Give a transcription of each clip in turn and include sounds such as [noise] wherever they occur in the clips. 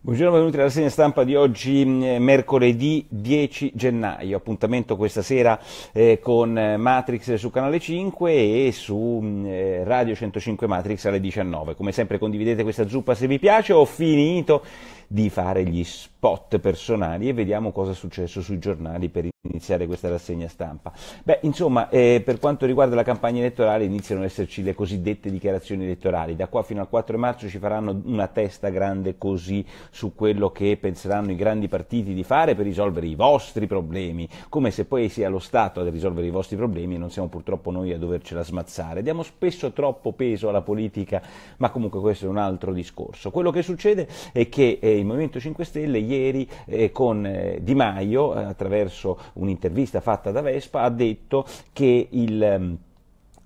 Buongiorno, benvenuti alla segna stampa di oggi, mm, eh, mercoledì 10 gennaio. Appuntamento questa sera eh, con eh, Matrix su Canale 5 e su mm, eh, Radio 105 Matrix alle 19. Come sempre condividete questa zuppa se vi piace. Ho finito di fare gli spot personali e vediamo cosa è successo sui giornali per iniziare questa rassegna stampa. Beh, insomma, eh, per quanto riguarda la campagna elettorale iniziano ad esserci le cosiddette dichiarazioni elettorali. Da qua fino al 4 marzo ci faranno una testa grande così su quello che penseranno i grandi partiti di fare per risolvere i vostri problemi, come se poi sia lo Stato a risolvere i vostri problemi e non siamo purtroppo noi a dovercela smazzare. Diamo spesso troppo peso alla politica, ma comunque questo è un altro discorso. Quello che succede è che eh, il Movimento 5 Stelle ieri eh, con eh, Di Maio, eh, attraverso un'intervista fatta da Vespa, ha detto che il ehm,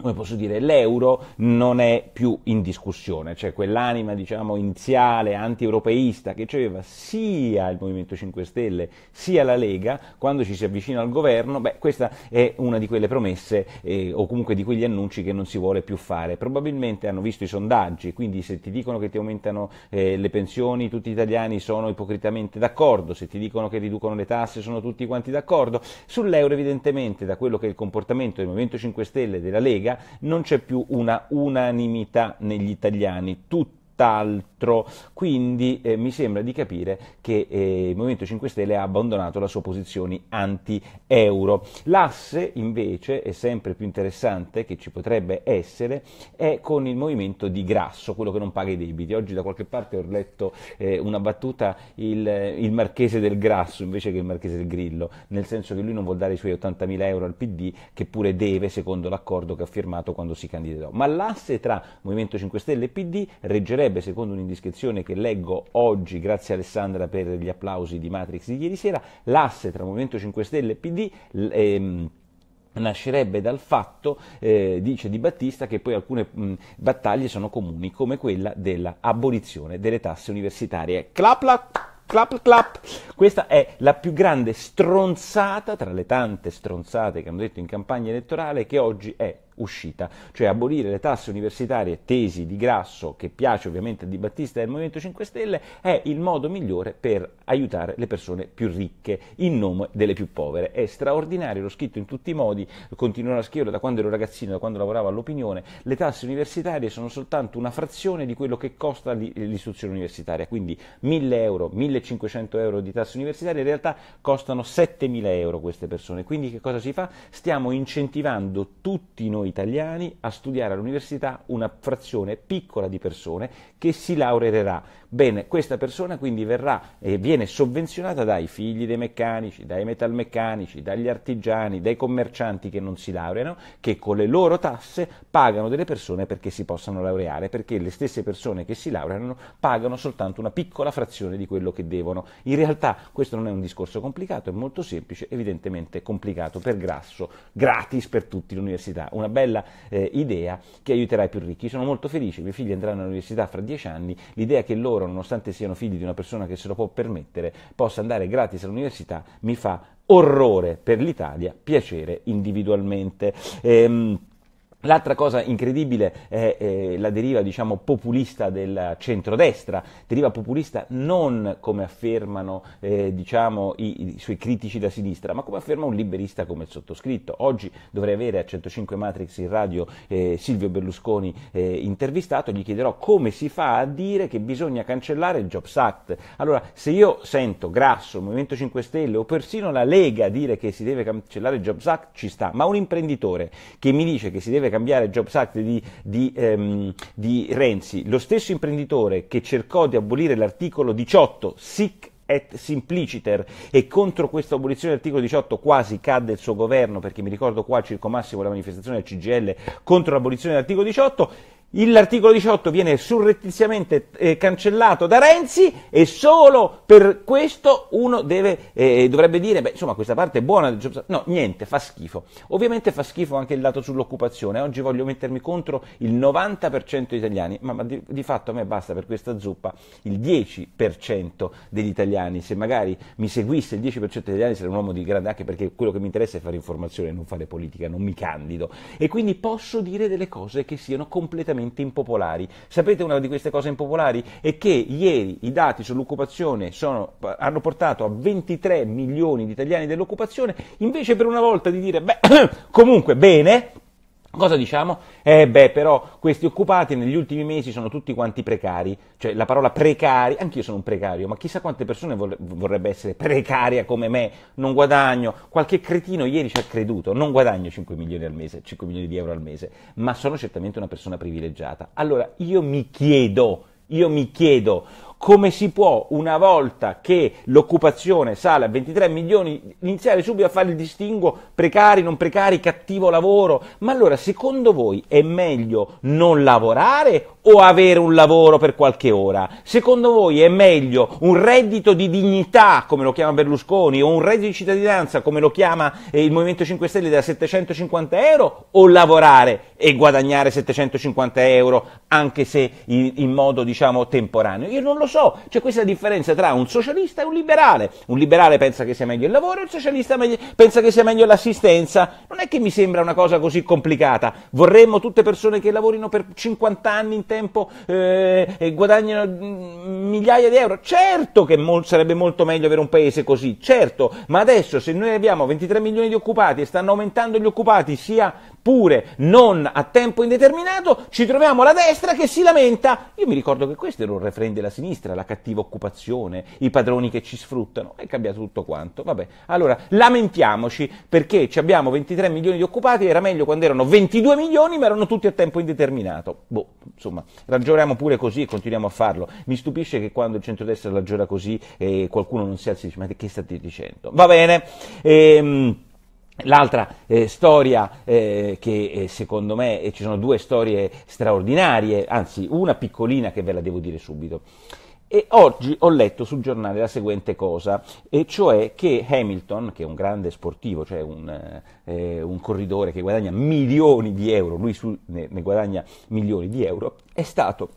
come posso dire, l'euro non è più in discussione, cioè quell'anima diciamo iniziale anti-europeista che aveva sia il Movimento 5 Stelle sia la Lega, quando ci si avvicina al governo, beh, questa è una di quelle promesse eh, o comunque di quegli annunci che non si vuole più fare. Probabilmente hanno visto i sondaggi, quindi se ti dicono che ti aumentano eh, le pensioni tutti gli italiani sono ipocritamente d'accordo, se ti dicono che riducono le tasse sono tutti quanti d'accordo. Sull'euro evidentemente da quello che è il comportamento del Movimento 5 Stelle e della Lega non c'è più una unanimità negli italiani, tutti tutt'altro. Quindi eh, mi sembra di capire che eh, il Movimento 5 Stelle ha abbandonato la sua posizione anti-euro. L'asse invece è sempre più interessante che ci potrebbe essere è con il movimento di grasso, quello che non paga i debiti. Oggi da qualche parte ho letto eh, una battuta il, il, marchese del grasso invece che il marchese del grillo, nel senso che lui non vuol dare i suoi 80.000 euro al PD che pure deve secondo l'accordo che ha firmato quando si candiderò. Ma l'asse tra Movimento 5 Stelle e PD reggerebbe sarebbe, secondo un'indiscrezione che leggo oggi, grazie Alessandra per gli applausi di Matrix di ieri sera, l'asse tra Movimento 5 Stelle e PD... Ehm, nascerebbe dal fatto, eh, dice Di Battista, che poi alcune mh, battaglie sono comuni, come quella dell'abolizione delle tasse universitarie. Clap, clap! clap clap. Questa è la più grande stronzata tra le tante stronzate che hanno detto in campagna elettorale che oggi è uscita, cioè abolire le tasse universitarie, tesi di Grasso, che piace ovviamente a Di Battista e al Movimento 5 Stelle, è il modo migliore per aiutare le persone più ricche in nome delle più povere. È straordinario, l'ho scritto in tutti i modi, continuerò a scriverlo da quando ero ragazzino, da quando lavoravo all'opinione, le tasse universitarie sono soltanto una frazione di quello che costa l'istruzione universitaria, quindi 1000 euro, 1500 euro di tasse universitarie in realtà costano 7000 euro queste persone, quindi che cosa si fa? Stiamo incentivando tutti noi italiani a studiare all'università una frazione piccola di persone che si laureerà. Bene, questa persona quindi verrà e eh, viene sovvenzionata dai figli dei meccanici, dai metalmeccanici, dagli artigiani, dai commercianti che non si laureano, che con le loro tasse pagano delle persone perché si possano laureare, perché le stesse persone che si laureano pagano soltanto una piccola frazione di quello che devono. In realtà questo non è un discorso complicato, è molto semplice, evidentemente complicato per grasso, gratis per tutti l'università. Una bella bella eh, idea che aiuterà i più ricchi. Sono molto felice, i miei figli andranno all'università fra dieci anni, l'idea che loro, nonostante siano figli di una persona che se lo può permettere, possa andare gratis all'università mi fa orrore per l'Italia, piacere individualmente. Ehm, L'altra cosa incredibile è eh, la deriva diciamo, populista del centrodestra, deriva populista non come affermano eh, diciamo, i, i, suoi critici da sinistra, ma come afferma un liberista come il sottoscritto. Oggi dovrei avere a 105 Matrix in radio eh, Silvio Berlusconi eh, intervistato, gli chiederò come si fa a dire che bisogna cancellare il Jobs Act. Allora, se io sento Grasso, Movimento 5 Stelle o persino la Lega dire che si deve cancellare il Jobs Act, ci sta, ma un imprenditore che mi dice che si deve cambiare Jobs Act di, di, ehm, di Renzi, lo stesso imprenditore che cercò di abolire l'articolo 18, sic et simpliciter e contro questa abolizione dell'articolo 18 quasi cadde il suo governo perché mi ricordo qua al Circo Massimo la manifestazione del CGL contro l'abolizione dell'articolo 18 l'articolo 18 viene surrettiziamente eh, cancellato da Renzi e solo per questo uno deve, eh, dovrebbe dire, beh, insomma, questa parte è buona del Jobs No, niente, fa schifo. Ovviamente fa schifo anche il dato sull'occupazione. Eh. Oggi voglio mettermi contro il 90% degli italiani, ma, ma di, di, fatto a me basta per questa zuppa il 10% degli italiani. Se magari mi seguisse il 10% degli italiani sarei un uomo di grande, anche perché quello che mi interessa è fare informazione, non fare politica, non mi candido. E quindi posso dire delle cose che siano completamente assolutamente impopolari. Sapete una di queste cose impopolari? È che ieri i dati sull'occupazione sono, hanno portato a 23 milioni di italiani dell'occupazione, invece per una volta di dire, beh, [clears throat] comunque bene, Cosa diciamo? Eh beh, però questi occupati negli ultimi mesi sono tutti quanti precari, cioè la parola precari, anch'io sono un precario, ma chissà quante persone vorre- vorrebbe essere precaria come me, non guadagno, qualche cretino ieri ci ha creduto, non guadagno 5 milioni al mese, 5 milioni di euro al mese, ma sono certamente una persona privilegiata. Allora, io mi chiedo, io mi chiedo, come si può, una volta che l'occupazione sale a 23 milioni, iniziare subito a fare il distinguo precari, non precari, cattivo lavoro? Ma allora, secondo voi è meglio non lavorare o avere un lavoro per qualche ora? Secondo voi è meglio un reddito di dignità, come lo chiama Berlusconi, o un reddito di cittadinanza, come lo chiama eh, il Movimento 5 Stelle, da 750 euro, o lavorare e guadagnare 750 euro, anche se in, modo, diciamo, temporaneo? Io non lo so, c'è questa differenza tra un socialista e un liberale. Un liberale pensa che sia meglio il lavoro, il socialista pensa che sia meglio l'assistenza. Non è che mi sembra una cosa così complicata. Vorremmo tutte persone che lavorino per 50 anni in tempo eh, e guadagnano mm, migliaia di euro. Certo che mo- sarebbe molto meglio avere un paese così, certo, ma adesso se noi abbiamo 23 milioni di occupati e stanno aumentando gli occupati sia pure non a tempo indeterminato, ci troviamo la destra che si lamenta. Io mi ricordo che questo era un refrain della sinistra, la cattiva occupazione, i padroni che ci sfruttano, è cambiato tutto quanto. Vabbè, allora lamentiamoci perché abbiamo 23 milioni di occupati, era meglio quando erano 22 milioni, ma erano tutti a tempo indeterminato. Boh, insomma, ragioniamo pure così e continuiamo a farlo. Mi stupisce che quando il centrodestra ragiona così eh, qualcuno non si alzi e dice ma che state dicendo? Va bene. Ehm, L'altra eh, storia eh, che eh, secondo me eh, ci sono due storie straordinarie, anzi una piccolina che ve la devo dire subito. E oggi ho letto sul giornale la seguente cosa, e cioè che Hamilton, che è un grande sportivo, cioè un, eh, eh un corridore che guadagna milioni di euro, lui su, ne, ne guadagna milioni di euro, è stato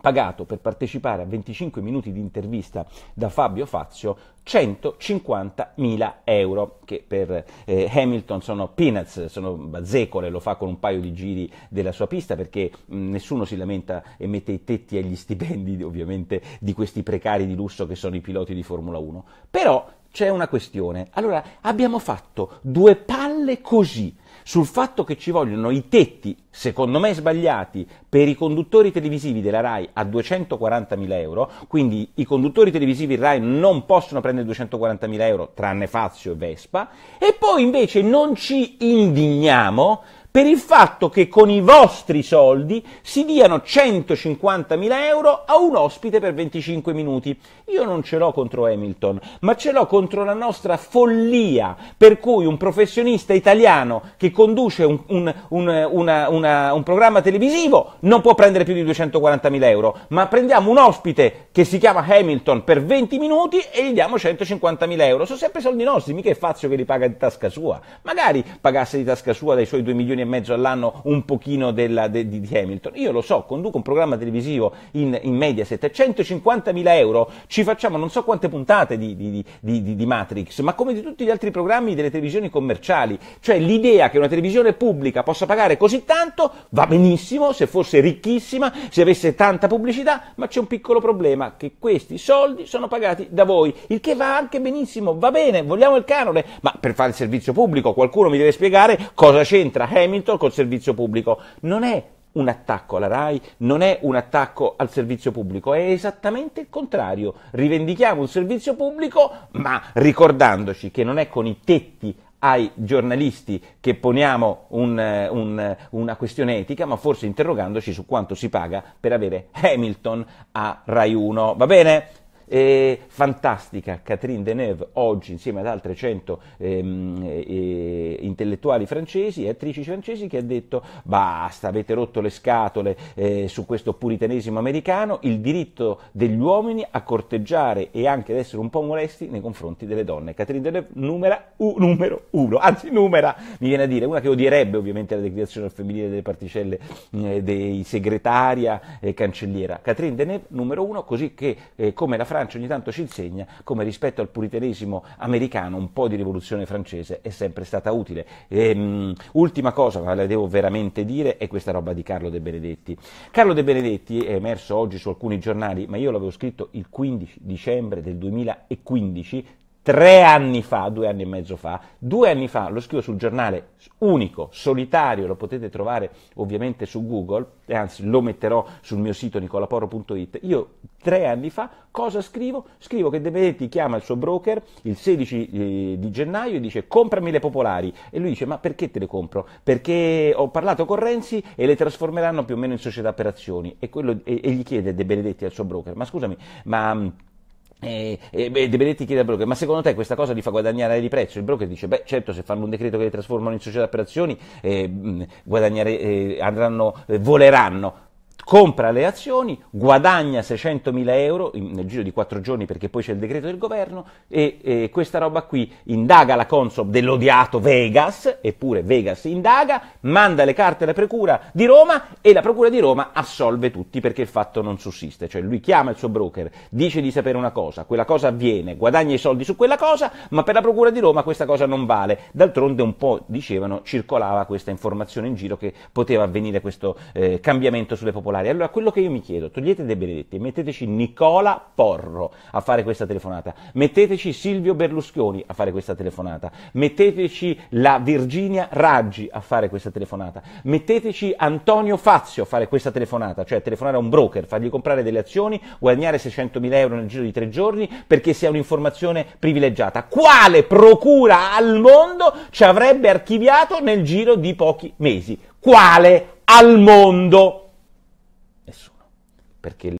pagato per partecipare a 25 minuti di intervista da Fabio Fazio 150.000 euro, che per eh, Hamilton sono peanuts, sono bazzecole, lo fa con un paio di giri della sua pista perché mh, nessuno si lamenta e mette i tetti agli stipendi ovviamente di questi precari di lusso che sono i piloti di Formula 1. Però c'è una questione. Allora, abbiamo fatto due palle così sul fatto che ci vogliono i tetti, secondo me sbagliati, per i conduttori televisivi della RAI a 240.000 euro, quindi i conduttori televisivi RAI non possono prendere 240.000 euro, tranne Fazio e Vespa, e poi invece non ci indigniamo per il fatto che con i vostri soldi si diano 150.000 euro a un ospite per 25 minuti. Io non ce l'ho contro Hamilton, ma ce l'ho contro la nostra follia, per cui un professionista italiano che conduce un, un, un, una, una, un programma televisivo non può prendere più di 240.000 euro, ma prendiamo un ospite che si chiama Hamilton per 20 minuti e gli diamo 150.000 euro. Sono sempre soldi nostri, mica è Fazio che li paga di tasca sua. Magari pagasse di tasca sua dai suoi 2 milioni milioni e mezzo all'anno un pochino della, de, di, Hamilton. Io lo so, conduco un programma televisivo in, in Mediaset, 150 mila euro, ci facciamo non so quante puntate di, di, di, di Matrix, ma come di tutti gli altri programmi delle televisioni commerciali. Cioè l'idea che una televisione pubblica possa pagare così tanto va benissimo se fosse ricchissima, se avesse tanta pubblicità, ma c'è un piccolo problema, che questi soldi sono pagati da voi, il che va anche benissimo, va bene, vogliamo il canone, ma per fare il servizio pubblico qualcuno mi deve spiegare cosa c'entra Hamilton Hamilton col servizio pubblico. Non è un attacco alla RAI, non è un attacco al servizio pubblico, è esattamente il contrario. Rivendichiamo un servizio pubblico, ma ricordandoci che non è con i tetti ai giornalisti che poniamo un, eh, un, eh, una questione etica, ma forse interrogandoci su quanto si paga per avere Hamilton a Rai 1. Va bene? E fantastica Catherine Deneuve, oggi insieme ad altre 100 ehm, eh, eh, intellettuali francesi e attrici francesi, che ha detto basta, avete rotto le scatole eh, su questo puritanesimo americano, il diritto degli uomini a corteggiare e anche ad essere un po' molesti nei confronti delle donne. Catherine Deneuve numera u, numero uno, anzi numera, mi viene a dire, una che odierebbe ovviamente la declinazione femminile delle particelle eh, dei segretaria e cancelliera. Catherine Deneuve numero uno, così che eh, come la Francia Francia ogni tanto ci insegna come rispetto al puritanesimo americano un po' di rivoluzione francese è sempre stata utile. E, um, ultima cosa, ma la devo veramente dire, è questa roba di Carlo De Benedetti. Carlo De Benedetti è emerso oggi su alcuni giornali, ma io l'avevo scritto il 15 dicembre del 2015, tre anni fa, due anni e mezzo fa, due anni fa, lo scrivo sul giornale unico, solitario, lo potete trovare ovviamente su Google, e anzi lo metterò sul mio sito nicolaporro.it, io tre anni fa cosa scrivo? Scrivo che De Benedetti chiama il suo broker il 16 eh, di gennaio e dice comprami le popolari e lui dice ma perché te le compro? Perché ho parlato con Renzi e le trasformeranno più o meno in società per azioni e, quello, e, e gli chiede De Benedetti al suo broker ma scusami ma mm, e, eh, e, eh, e, De Benedetti chiede al broker: Ma secondo te questa cosa li fa guadagnare di prezzo? Il broker dice: Beh, certo, se fanno un decreto che li trasformano in società per azioni, eh, guadagnare, eh, andranno, eh, voleranno compra le azioni, guadagna 600.000 euro in, nel giro di quattro giorni perché poi c'è il decreto del governo e, e questa roba qui indaga la Consob dell'odiato Vegas, eppure Vegas indaga, manda le carte alla Procura di Roma e la Procura di Roma assolve tutti perché il fatto non sussiste, cioè lui chiama il suo broker, dice di sapere una cosa, quella cosa avviene, guadagna i soldi su quella cosa, ma per la Procura di Roma questa cosa non vale. D'altronde un po' dicevano circolava questa informazione in giro che poteva avvenire questo eh, cambiamento sulle popolazioni particolari. Allora, quello che io mi chiedo, togliete De Benedetti e metteteci Nicola Porro a fare questa telefonata, metteteci Silvio Berlusconi a fare questa telefonata, metteteci la Virginia Raggi a fare questa telefonata, metteteci Antonio Fazio a fare questa telefonata, cioè telefonare a un broker, fargli comprare delle azioni, guadagnare 600.000 euro nel giro di tre giorni perché sia un'informazione privilegiata. Quale procura al mondo ci avrebbe archiviato nel giro di pochi mesi? Quale al mondo? perché